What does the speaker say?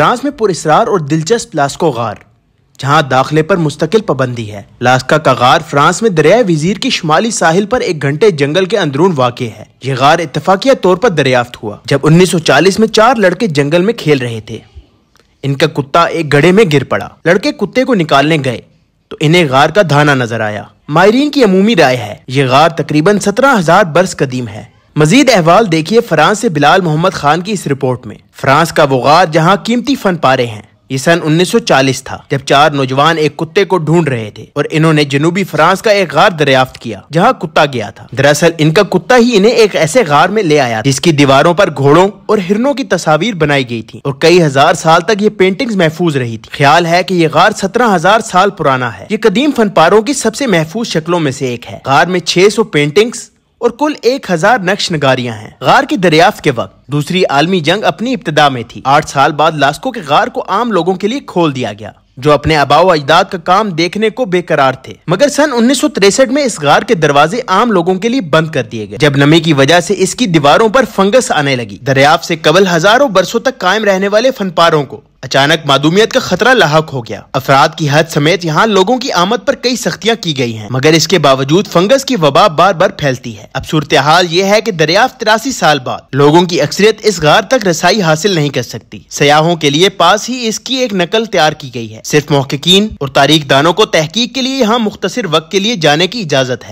France में पुरस्रार और दिलचस्प लास्को गार जहां दाखिले पर मुस्तकिल पाबंदी है लास्का का गार फ्रांस में दरिया वजीर की शुमाली साहिल पर एक घंटे जंगल के अंदरून वाक़ है ये गार इतफाकिया तौर पर दरियाफ्त हुआ जब 1940 में चार लड़के जंगल में खेल रहे थे इनका कुत्ता एक गड्ढे में गिर पड़ा लड़के कुत्ते को निकालने गए तो इन्हें गार का धाना नजर आया मायरीन की अमूमी राय है ये गार तकरीबन सत्रह हजार बरस कदीम है मजीद अहवाल देखिए फ्रांस से बिलाल मोहम्मद खान की इस रिपोर्ट में फ्रांस का गार जहाँ कीमती फन पारे हैं ये सन 1940 था जब चार नौजवान एक कुत्ते को ढूंढ रहे थे और इन्होंने जनूबी फ्रांस का एक गार दरियाफ्त किया जहाँ कुत्ता गया था दरअसल इनका कुत्ता ही इन्हें एक ऐसे गार में ले आया जिसकी दीवारों पर घोड़ों और हिरनों की तस्वीर बनाई गई थी और कई हजार साल तक ये पेंटिंग्स महफूज रही थी ख्याल है की ये गार सत्रह हजार साल पुराना है ये कदीम पारों की सबसे महफूज शक्लों में से एक है गार में छह सौ पेंटिंग्स और कुल एक हजार नक्श नगारियाँ हैं गार की दरियाफ्त के वक्त दूसरी आलमी जंग अपनी इब्तदा में थी आठ साल बाद लास्को के गार को आम लोगों के लिए खोल दिया गया जो अपने अबाव अजदाद का काम देखने को बेकरार थे मगर सन उन्नीस में इस गार के दरवाजे आम लोगों के लिए बंद कर दिए गए जब नमी की वजह से इसकी दीवारों पर फंगस आने लगी दरियाफ से कबल हजारों बरसों तक कायम रहने वाले फनपारों को अचानक मादूमियत का खतरा लाक हो गया अफराद की हद समेत यहाँ लोगों की आमद पर कई सख्तियाँ की गई हैं मगर इसके बावजूद फंगस की वबा बार बार फैलती है अब सूरत हाल ये है कि दरियाफ्त तिरासी साल बाद लोगों की अक्सरियत इस गार तक रसाई हासिल नहीं कर सकती सयाहों के लिए पास ही इसकी एक नकल तैयार की गई है सिर्फ महकिन और तारीख दानों को तहकीक के लिए यहाँ मुख्तर वक्त के लिए जाने की इजाज़त है